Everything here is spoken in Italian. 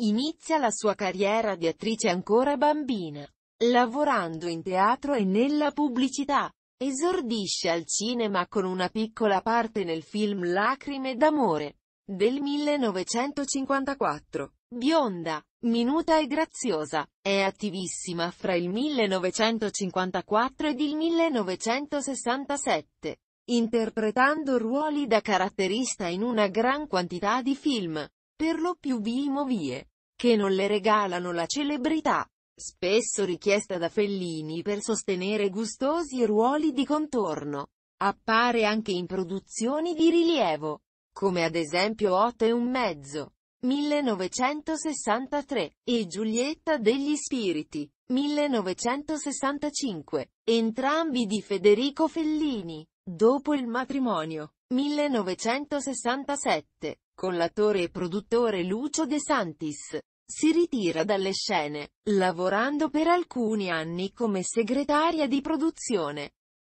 Inizia la sua carriera di attrice ancora bambina, lavorando in teatro e nella pubblicità. Esordisce al cinema con una piccola parte nel film Lacrime d'amore, del 1954. Bionda, minuta e graziosa, è attivissima fra il 1954 ed il 1967, interpretando ruoli da caratterista in una gran quantità di film per lo più bimovie, che non le regalano la celebrità, spesso richiesta da Fellini per sostenere gustosi ruoli di contorno. Appare anche in produzioni di rilievo, come ad esempio Otto e un mezzo, 1963, e Giulietta degli Spiriti, 1965, entrambi di Federico Fellini, dopo il matrimonio, 1967 con l'attore e produttore Lucio De Santis. Si ritira dalle scene, lavorando per alcuni anni come segretaria di produzione.